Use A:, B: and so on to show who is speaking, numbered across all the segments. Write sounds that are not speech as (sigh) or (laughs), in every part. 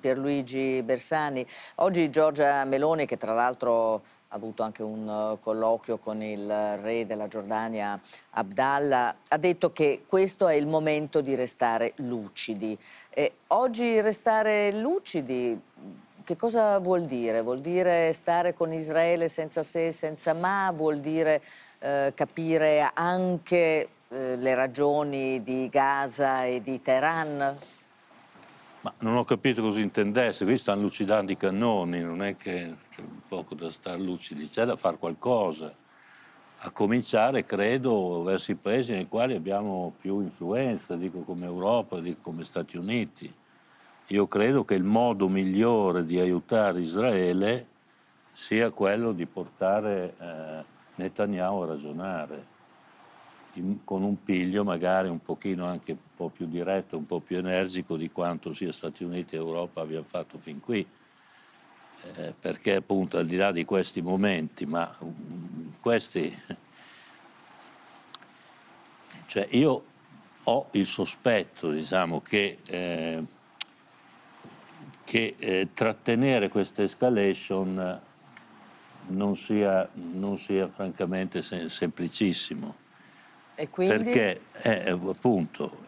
A: Per Luigi Bersani, oggi Giorgia Meloni che tra l'altro ha avuto anche un uh, colloquio con il re della Giordania Abdallah, ha detto che questo è il momento di restare lucidi. E oggi restare lucidi che cosa vuol dire? Vuol dire stare con Israele senza se e senza ma? Vuol dire eh, capire anche eh, le ragioni di Gaza e di Teheran?
B: Ma non ho capito cosa intendesse, qui stanno lucidando i cannoni, non è che c'è poco da star lucidi, c'è da fare qualcosa. A cominciare, credo, verso i paesi nei quali abbiamo più influenza, dico come Europa, dico come Stati Uniti. Io credo che il modo migliore di aiutare Israele sia quello di portare eh, Netanyahu a ragionare con un piglio magari un pochino anche un po' più diretto, un po' più energico di quanto sia Stati Uniti e Europa abbiano fatto fin qui. Eh, perché appunto al di là di questi momenti, ma um, questi... (laughs) Cioè io ho il sospetto, diciamo, che, eh, che eh, trattenere questa escalation non sia, non sia francamente sem- semplicissimo. Perché, eh, eh, appunto,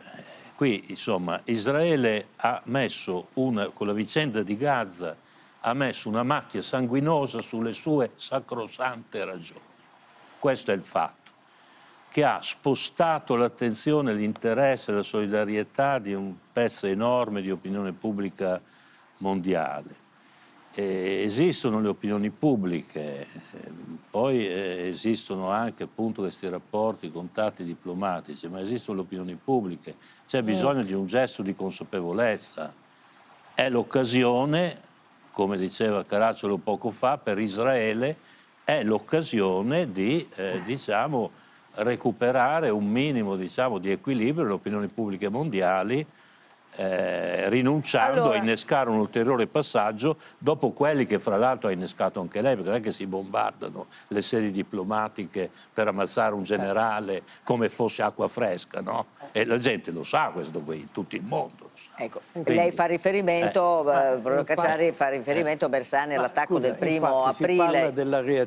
B: qui insomma, Israele ha messo, una, con la vicenda di Gaza, ha messo una macchia sanguinosa sulle sue sacrosante ragioni. Questo è il fatto che ha spostato l'attenzione, l'interesse, la solidarietà di un pezzo enorme di opinione pubblica mondiale. Eh, esistono le opinioni pubbliche, eh, poi eh, esistono anche appunto questi rapporti, contatti diplomatici, ma esistono le opinioni pubbliche, c'è mm. bisogno di un gesto di consapevolezza. È l'occasione, come diceva Caracciolo poco fa, per Israele è l'occasione di eh, diciamo, recuperare un minimo diciamo, di equilibrio delle opinioni pubbliche mondiali eh, rinunciando allora. a innescare un ulteriore passaggio dopo quelli che fra l'altro ha innescato anche lei, perché non è che si bombardano le sedi diplomatiche per ammazzare un generale come fosse acqua fresca, no? E la gente lo sa questo qui, tutto il mondo. Ecco, Quindi, lei fa
A: eh, riferimento,
B: eh, eh, Cacciari fa riferimento
A: Bersani all'attacco del primo infatti,
B: aprile.